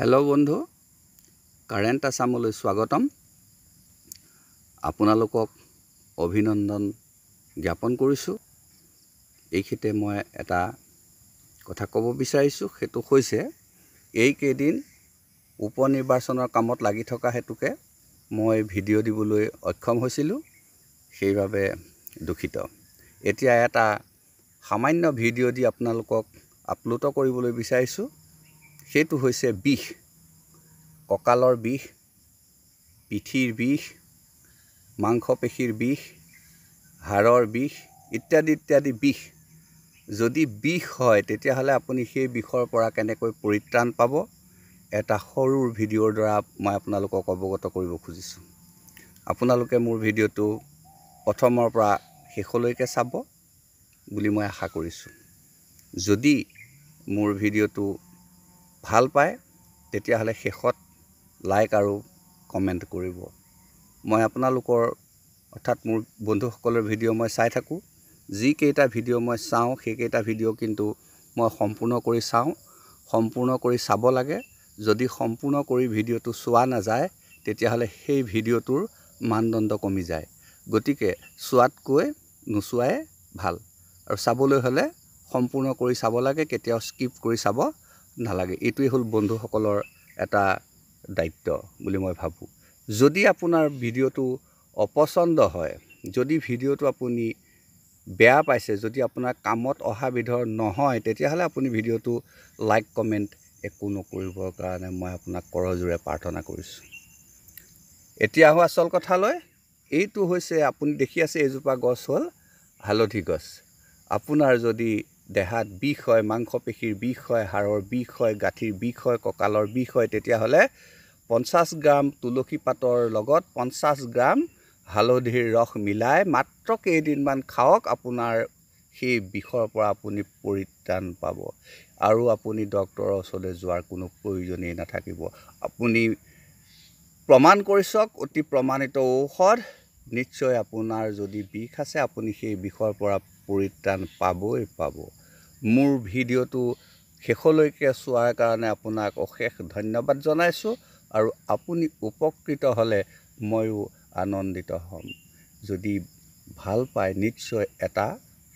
hello' বন্ধু current আছামলৈ স্বাগতম আপোনালোকক অভিনন্দন জ্ঞাপন কৰিছোঁ এইখিতে মই এটা কথা ক'ব বিচাৰিছোঁ সেইটো হৈছে এইকেইদিন উপ নিৰ্বাচনৰ কামত লাগি থকা হেতুকে মই ভিডিঅ' দিবলৈ অক্ষম হৈছিলোঁ সেইবাবে দুখিত এতিয়া এটা সামান্য ভিডিঅ' দি আপোনালোকক আপ্লুত কৰিবলৈ বিচাৰিছোঁ সেইটো হৈছে বিষ কঁকালৰ বিষ পিঠিৰ বিষ মাংসপেশীৰ বিষ হাড়ৰ বিষ ইত্যাদি ইত্যাদি বিষ যদি বিষ হয় তেতিয়াহ'লে আপুনি সেই বিষৰ পৰা কেনেকৈ পৰিত্ৰাণ পাব এটা সৰুৰ ভিডিঅ'ৰ দ্বাৰা মই আপোনালোকক অৱগত কৰিব খুজিছোঁ আপোনালোকে মোৰ ভিডিঅ'টো প্ৰথমৰ পৰা শেষলৈকে চাব বুলি মই আশা কৰিছোঁ যদি মোৰ ভিডিঅ'টো ভাল পায় তেতিয়াহ'লে শেষত লাইক আৰু কমেণ্ট কৰিব মই আপোনালোকৰ অৰ্থাৎ মোৰ বন্ধুসকলৰ ভিডিঅ' মই চাই থাকোঁ যিকেইটা ভিডিঅ' মই চাওঁ সেইকেইটা ভিডিঅ' কিন্তু মই সম্পূৰ্ণ কৰি চাওঁ সম্পূৰ্ণ কৰি চাব লাগে যদি সম্পূৰ্ণ কৰি ভিডিঅ'টো চোৱা নাযায় তেতিয়াহ'লে সেই ভিডিঅ'টোৰ মানদণ্ড কমি যায় গতিকে চোৱাতকৈ নোচোৱাই ভাল আৰু চাবলৈ হ'লে সম্পূৰ্ণ কৰি চাব লাগে কেতিয়াও স্কিপ কৰি চাব নালাগে এইটোৱেই হ'ল বন্ধুসকলৰ এটা দায়িত্ব বুলি মই ভাবোঁ যদি আপোনাৰ ভিডিঅ'টো অপচন্দ হয় যদি ভিডিঅ'টো আপুনি বেয়া পাইছে যদি আপোনাৰ কামত অহা বিধৰ নহয় তেতিয়াহ'লে আপুনি ভিডিঅ'টো লাইক কমেণ্ট একো নকৰিবৰ কাৰণে মই আপোনাক কৰজোৰে প্ৰাৰ্থনা কৰিছোঁ এতিয়া হোৱা আচল কথা কথালৈ এইটো হৈছে আপুনি দেখি আছে এজোপা গছ হ'ল হালধি গছ আপোনাৰ যদি দেহাত বিষ হয় মাংসপেশীৰ বিষ হয় হাড়ৰ বিষ হয় গাঁঠিৰ বিষ হয় কঁকালৰ বিষ হয় তেতিয়াহ'লে পঞ্চাছ গ্ৰাম তুলসী পাতৰ লগত পঞ্চাছ গ্ৰাম হালধিৰ ৰস মিলাই মাত্ৰ কেইদিনমান খাওক আপোনাৰ সেই বিষৰ পৰা আপুনি পৰিত্ৰাণ পাব আৰু আপুনি ডক্তৰৰ ওচৰলৈ যোৱাৰ কোনো প্ৰয়োজনেই নাথাকিব আপুনি প্ৰমাণ কৰি চাওক অতি প্ৰমাণিত ঔষধ নিশ্চয় আপোনাৰ যদি বিষ আছে আপুনি সেই বিষৰ পৰা পৰিত্ৰাণ পাবই পাব মোৰ ভিডিঅ'টো শেষলৈকে চোৱাৰ কাৰণে আপোনাক অশেষ ধন্যবাদ জনাইছোঁ আৰু আপুনি উপকৃত হ'লে ময়ো আনন্দিত হ'ম যদি ভাল পায় নিশ্চয় এটা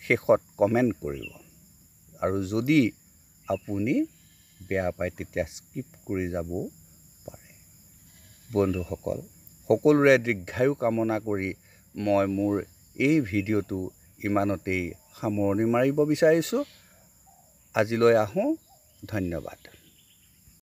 শেষত কমেণ্ট কৰিব আৰু যদি আপুনি বেয়া পায় তেতিয়া স্কিপ কৰি যাবও পাৰে বন্ধুসকল সকলোৰে দীৰ্ঘায়ু কামনা কৰি মই মোৰ এই ভিডিঅ'টো ইমানতেই সামৰণি মাৰিব বিচাৰিছোঁ আজিলৈ আহোঁ ধন্যবাদ